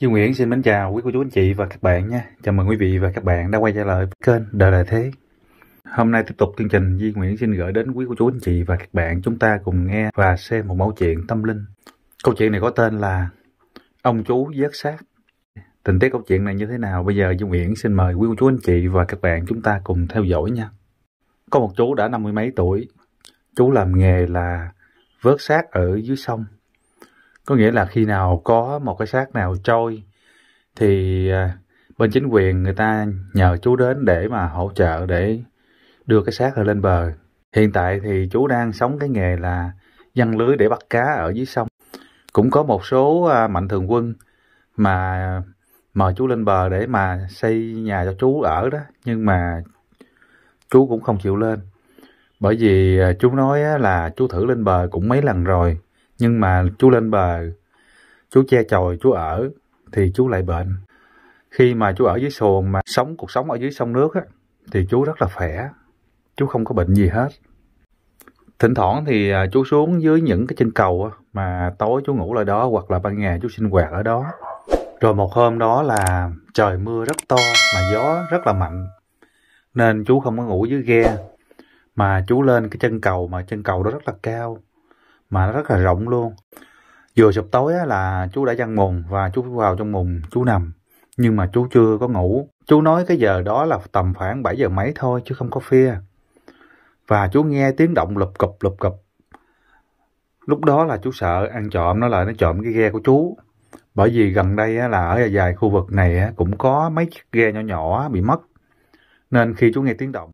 Dương Nguyễn xin mến chào quý cô chú anh chị và các bạn nha. Chào mừng quý vị và các bạn đã quay trở lại kênh Đời Đại Thế. Hôm nay tiếp tục chương trình Duy Nguyễn xin gửi đến quý cô chú anh chị và các bạn chúng ta cùng nghe và xem một mẫu chuyện tâm linh. Câu chuyện này có tên là Ông chú giác xác. Tình tiết câu chuyện này như thế nào? Bây giờ Dương Nguyễn xin mời quý cô chú anh chị và các bạn chúng ta cùng theo dõi nha. Có một chú đã năm mươi mấy tuổi. Chú làm nghề là vớt xác ở dưới sông có nghĩa là khi nào có một cái xác nào trôi thì à, bên chính quyền người ta nhờ chú đến để mà hỗ trợ để đưa cái xác lên bờ hiện tại thì chú đang sống cái nghề là dăng lưới để bắt cá ở dưới sông cũng có một số à, mạnh thường quân mà mời chú lên bờ để mà xây nhà cho chú ở đó nhưng mà chú cũng không chịu lên bởi vì à, chú nói là chú thử lên bờ cũng mấy lần rồi nhưng mà chú lên bờ chú che chòi chú ở thì chú lại bệnh khi mà chú ở dưới xuồng mà sống cuộc sống ở dưới sông nước á, thì chú rất là khỏe chú không có bệnh gì hết thỉnh thoảng thì à, chú xuống dưới những cái chân cầu á, mà tối chú ngủ lại đó hoặc là ban ngày chú sinh hoạt ở đó rồi một hôm đó là trời mưa rất to mà gió rất là mạnh nên chú không có ngủ dưới ghe mà chú lên cái chân cầu mà chân cầu đó rất là cao mà nó rất là rộng luôn vừa sụp tối á, là chú đã chăn mùng và chú vào trong mùng chú nằm nhưng mà chú chưa có ngủ chú nói cái giờ đó là tầm khoảng 7 giờ mấy thôi chứ không có phia và chú nghe tiếng động lụp cụp lụp cụp lúc đó là chú sợ ăn trộm nó lại nó trộm cái ghe của chú bởi vì gần đây á, là ở dài khu vực này á, cũng có mấy chiếc ghe nhỏ nhỏ bị mất nên khi chú nghe tiếng động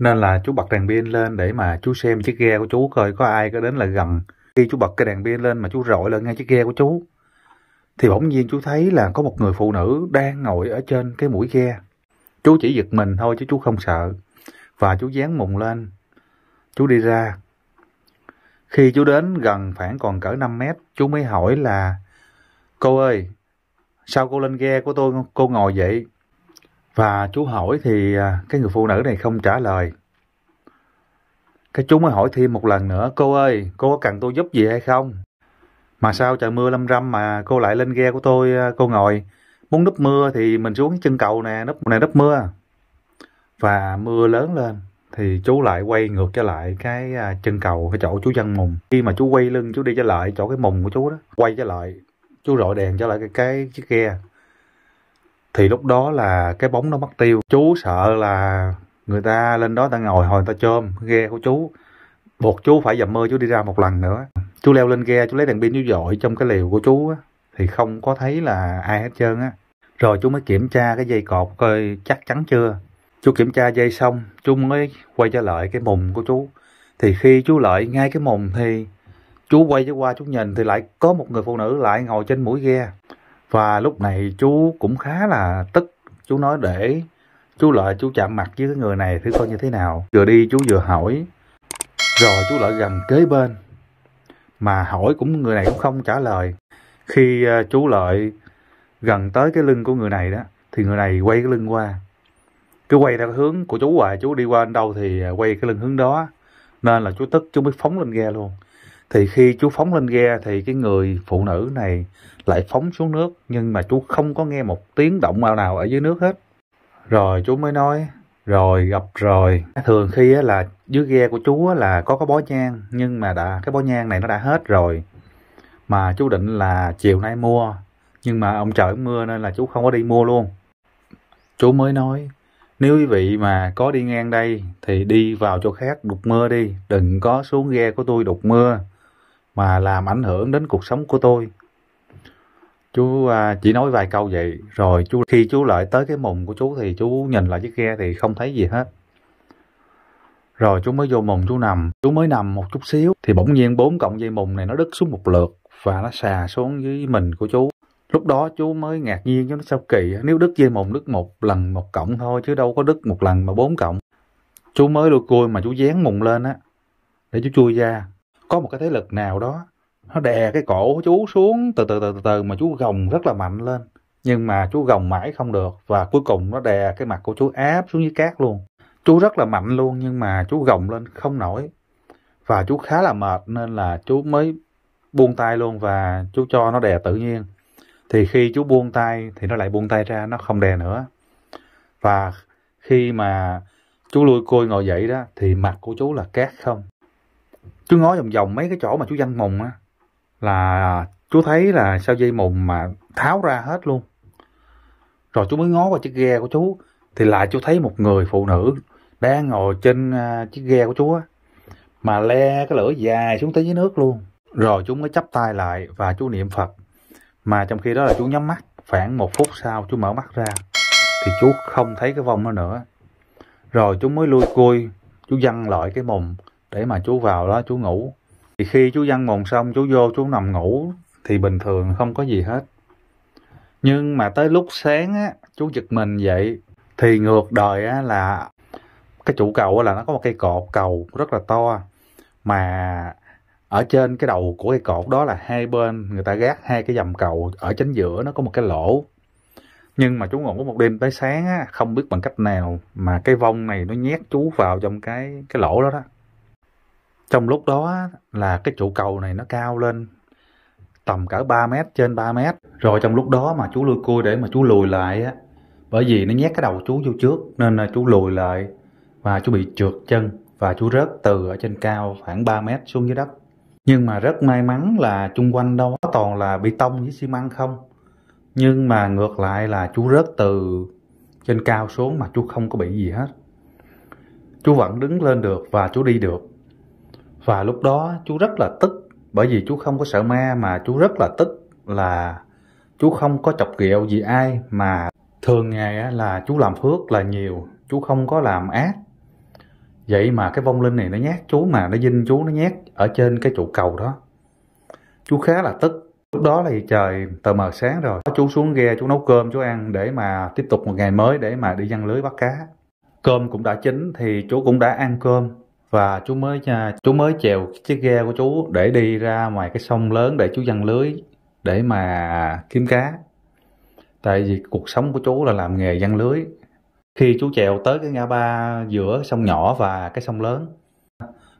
nên là chú bật đèn pin lên để mà chú xem chiếc ghe của chú coi có ai có đến là gần khi chú bật cái đèn pin lên mà chú rọi lên ngay chiếc ghe của chú thì bỗng nhiên chú thấy là có một người phụ nữ đang ngồi ở trên cái mũi ghe chú chỉ giật mình thôi chứ chú không sợ và chú dán mùng lên chú đi ra khi chú đến gần khoảng còn cỡ 5 mét chú mới hỏi là cô ơi sao cô lên ghe của tôi cô ngồi vậy và chú hỏi thì à, cái người phụ nữ này không trả lời. Cái chú mới hỏi thêm một lần nữa, cô ơi, cô có cần tôi giúp gì hay không? Mà sao trời mưa lâm râm mà cô lại lên ghe của tôi, à, cô ngồi. Muốn núp mưa thì mình xuống chân cầu nè, núp này núp mưa. Và mưa lớn lên, thì chú lại quay ngược trở lại cái à, chân cầu cái chỗ chú dân mùng khi mà chú quay lưng chú đi trở lại chỗ cái mùng của chú đó quay trở lại chú rọi đèn trở lại cái, cái chiếc ghe thì lúc đó là cái bóng nó mất tiêu chú sợ là người ta lên đó ta ngồi hồi người ta chôm ghe của chú buộc chú phải dầm mơ chú đi ra một lần nữa chú leo lên ghe chú lấy đèn pin chú dội trong cái liều của chú á thì không có thấy là ai hết trơn á rồi chú mới kiểm tra cái dây cột coi chắc chắn chưa chú kiểm tra dây xong chú mới quay trở lại cái mùng của chú thì khi chú lại ngay cái mùng thì chú quay trở qua chú nhìn thì lại có một người phụ nữ lại ngồi trên mũi ghe và lúc này chú cũng khá là tức chú nói để chú lợi chú chạm mặt với cái người này thử coi như thế nào vừa đi chú vừa hỏi rồi chú lại gần kế bên mà hỏi cũng người này cũng không trả lời khi à, chú lợi gần tới cái lưng của người này đó thì người này quay cái lưng qua cứ quay theo hướng của chú hoài chú đi qua đâu thì à, quay cái lưng hướng đó nên là chú tức chú mới phóng lên ghe luôn thì khi chú phóng lên ghe thì cái người phụ nữ này lại phóng xuống nước nhưng mà chú không có nghe một tiếng động nào nào ở dưới nước hết rồi chú mới nói rồi gặp rồi thường khi á, là dưới ghe của chú là có cái bó nhang nhưng mà đã cái bó nhang này nó đã hết rồi mà chú định là chiều nay mua nhưng mà ông trời mưa nên là chú không có đi mua luôn chú mới nói nếu quý vị mà có đi ngang đây thì đi vào chỗ khác đục mưa đi đừng có xuống ghe của tôi đục mưa mà làm ảnh hưởng đến cuộc sống của tôi chú à, chỉ nói vài câu vậy rồi chú khi chú lại tới cái mùng của chú thì chú nhìn lại chiếc ghe thì không thấy gì hết rồi chú mới vô mùng chú nằm chú mới nằm một chút xíu thì bỗng nhiên bốn cọng dây mùng này nó đứt xuống một lượt và nó xà xuống dưới mình của chú lúc đó chú mới ngạc nhiên chứ nó sao kỳ nếu đứt dây mùng đứt một lần một cọng thôi chứ đâu có đứt một lần mà bốn cọng chú mới lôi côi mà chú dán mùng lên á để chú chui ra có một cái thế lực nào đó nó đè cái cổ chú xuống từ từ từ từ, từ mà chú gồng rất là mạnh lên nhưng mà chú gồng mãi không được và cuối cùng nó đè cái mặt của chú áp xuống dưới cát luôn chú rất là mạnh luôn nhưng mà chú gồng lên không nổi và chú khá là mệt nên là chú mới buông tay luôn và chú cho nó đè tự nhiên thì khi chú buông tay thì nó lại buông tay ra nó không đè nữa và khi mà chú lui côi ngồi dậy đó thì mặt của chú là cát không chú ngó vòng vòng mấy cái chỗ mà chú danh mùng á là chú thấy là sao dây mùng mà tháo ra hết luôn rồi chú mới ngó qua chiếc ghe của chú thì lại chú thấy một người phụ nữ đang ngồi trên à, chiếc ghe của chú á mà le cái lưỡi dài xuống tới dưới nước luôn rồi chú mới chắp tay lại và chú niệm phật mà trong khi đó là chú nhắm mắt khoảng một phút sau chú mở mắt ra thì chú không thấy cái vòng nó nữa rồi chú mới lui cui chú văng lại cái mùng để mà chú vào đó chú ngủ thì khi chú văn mồn xong chú vô chú nằm ngủ thì bình thường không có gì hết nhưng mà tới lúc sáng á chú giật mình dậy thì ngược đời á là cái trụ cầu á là nó có một cây cột cầu rất là to mà ở trên cái đầu của cây cột đó là hai bên người ta gác hai cái dầm cầu ở chính giữa nó có một cái lỗ nhưng mà chú ngủ có một đêm tới sáng á không biết bằng cách nào mà cái vong này nó nhét chú vào trong cái cái lỗ đó đó trong lúc đó là cái trụ cầu này nó cao lên tầm cỡ 3 mét trên 3 mét rồi trong lúc đó mà chú lôi cua để mà chú lùi lại á bởi vì nó nhét cái đầu chú vô trước nên là chú lùi lại và chú bị trượt chân và chú rớt từ ở trên cao khoảng 3 mét xuống dưới đất nhưng mà rất may mắn là chung quanh đó toàn là bê tông với xi măng không nhưng mà ngược lại là chú rớt từ trên cao xuống mà chú không có bị gì hết chú vẫn đứng lên được và chú đi được và lúc đó chú rất là tức bởi vì chú không có sợ ma mà chú rất là tức là chú không có chọc ghẹo gì ai mà thường ngày là chú làm phước là nhiều chú không có làm ác vậy mà cái vong linh này nó nhát chú mà nó dinh chú nó nhát ở trên cái trụ cầu đó chú khá là tức lúc đó là trời tờ mờ sáng rồi chú xuống ghe chú nấu cơm chú ăn để mà tiếp tục một ngày mới để mà đi văn lưới bắt cá cơm cũng đã chín thì chú cũng đã ăn cơm và chú mới à, chú mới chèo chiếc ghe của chú để đi ra ngoài cái sông lớn để chú giăng lưới để mà kiếm cá tại vì cuộc sống của chú là làm nghề giăng lưới khi chú chèo tới cái ngã ba giữa sông nhỏ và cái sông lớn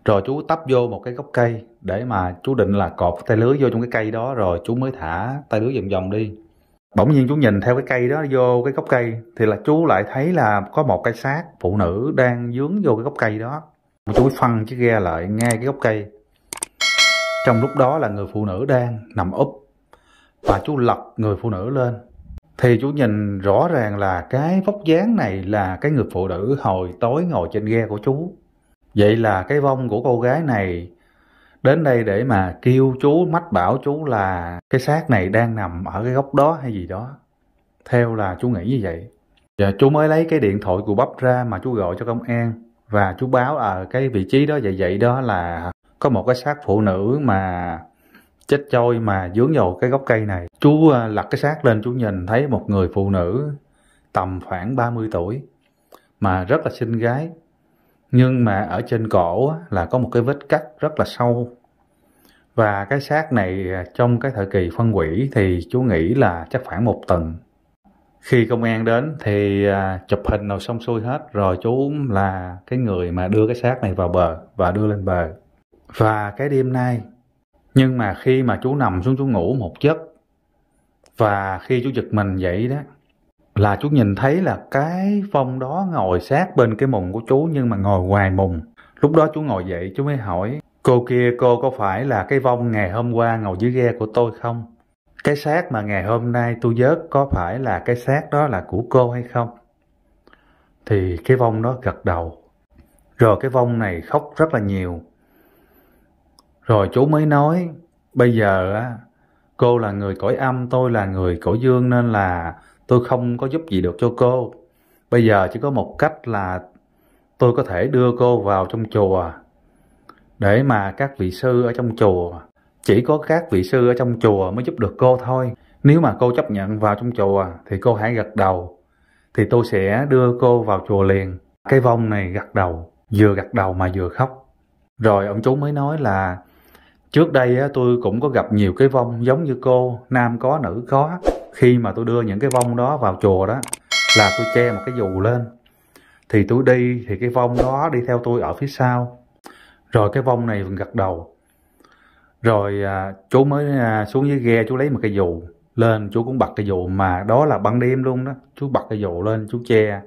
rồi chú tấp vô một cái gốc cây để mà chú định là cột tay lưới vô trong cái cây đó rồi chú mới thả tay lưới vòng vòng đi bỗng nhiên chú nhìn theo cái cây đó vô cái gốc cây thì là chú lại thấy là có một cái xác phụ nữ đang dướng vô cái gốc cây đó một túi phân chiếc ghe lại ngay cái gốc cây trong lúc đó là người phụ nữ đang nằm úp và chú lật người phụ nữ lên thì chú nhìn rõ ràng là cái vóc dáng này là cái người phụ nữ hồi tối ngồi trên ghe của chú vậy là cái vong của cô gái này đến đây để mà kêu chú mách bảo chú là cái xác này đang nằm ở cái góc đó hay gì đó theo là chú nghĩ như vậy và chú mới lấy cái điện thoại của bắp ra mà chú gọi cho công an và chú báo ở cái vị trí đó vậy vậy đó là có một cái xác phụ nữ mà chết trôi mà dướng vào cái gốc cây này chú ờ, lật cái xác lên chú nhìn thấy một người phụ nữ tầm khoảng 30 tuổi mà rất là xinh gái nhưng mà ở trên cổ là có một cái vết cắt rất là sâu và cái xác này ờ, trong cái thời kỳ phân hủy thì chú nghĩ là chắc khoảng một tuần khi công an đến thì à, chụp hình nào xong xuôi hết rồi chú là cái người mà đưa cái xác này vào bờ và đưa lên bờ và cái đêm nay nhưng mà khi mà chú nằm xuống chú ngủ một giấc và khi chú giật mình dậy đó là chú nhìn thấy là cái phong đó ngồi sát bên cái mùng của chú nhưng mà ngồi ngoài mùng lúc đó chú ngồi dậy chú mới hỏi cô kia cô có phải là cái vong ngày hôm qua ngồi dưới ghe của tôi không cái xác mà ngày hôm nay tôi vớt có phải là cái xác đó là của cô hay không? Thì cái vong đó gật đầu. Rồi cái vong này khóc rất là nhiều. Rồi chú mới nói, bây giờ á, cô là người cõi âm, tôi là người cõi dương nên là tôi không có giúp gì được cho cô. Bây giờ chỉ có một cách là tôi có thể đưa cô vào trong chùa để mà các vị sư ở trong chùa chỉ có các vị sư ở trong chùa mới giúp được cô thôi. Nếu mà cô chấp nhận vào trong chùa thì cô hãy gật đầu. Thì tôi sẽ đưa cô vào chùa liền. Cái vong này gật đầu, vừa gật đầu mà vừa khóc. Rồi ông chú mới nói là trước đây tôi cũng có gặp nhiều cái vong giống như cô, nam có nữ có. Khi mà tôi đưa những cái vong đó vào chùa đó là tôi che một cái dù lên. Thì tôi đi thì cái vong đó đi theo tôi ở phía sau. Rồi cái vong này gật đầu rồi à, chú mới à, xuống dưới ghe chú lấy một cái dù lên chú cũng bật cái dù mà đó là ban đêm luôn đó chú bật cái dù lên chú che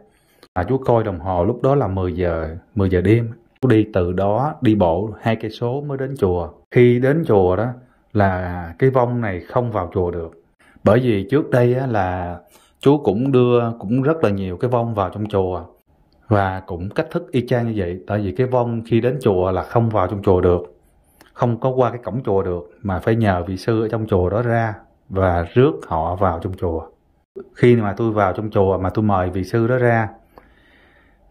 mà chú coi đồng hồ lúc đó là 10 giờ 10 giờ đêm chú đi từ đó đi bộ hai cây số mới đến chùa khi đến chùa đó là cái vong này không vào chùa được bởi vì trước đây á, là chú cũng đưa cũng rất là nhiều cái vong vào trong chùa và cũng cách thức y chang như vậy tại vì cái vong khi đến chùa là không vào trong chùa được không có qua cái cổng chùa được mà phải nhờ vị sư ở trong chùa đó ra và rước họ vào trong chùa khi mà tôi vào trong chùa mà tôi mời vị sư đó ra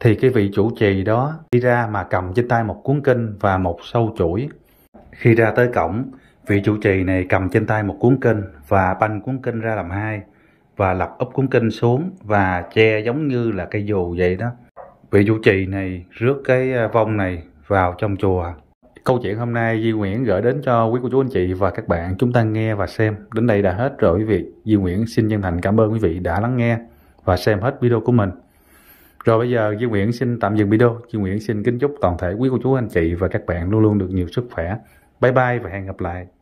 thì cái vị chủ trì đó đi ra mà cầm trên tay một cuốn kinh và một sâu chuỗi khi ra tới cổng vị chủ trì này cầm trên tay một cuốn kinh và banh cuốn kinh ra làm hai và lập úp cuốn kinh xuống và che giống như là cây dù vậy đó vị chủ trì này rước cái à, vong này vào trong chùa Câu chuyện hôm nay Di Nguyễn gửi đến cho quý cô chú anh chị và các bạn chúng ta nghe và xem. Đến đây đã hết rồi quý vị. Di Nguyễn xin chân thành cảm ơn quý vị đã lắng nghe và xem hết video của mình. Rồi bây giờ Duy Nguyễn xin tạm dừng video. Duy Nguyễn xin kính chúc toàn thể quý cô chú anh chị và các bạn luôn luôn được nhiều sức khỏe. Bye bye và hẹn gặp lại.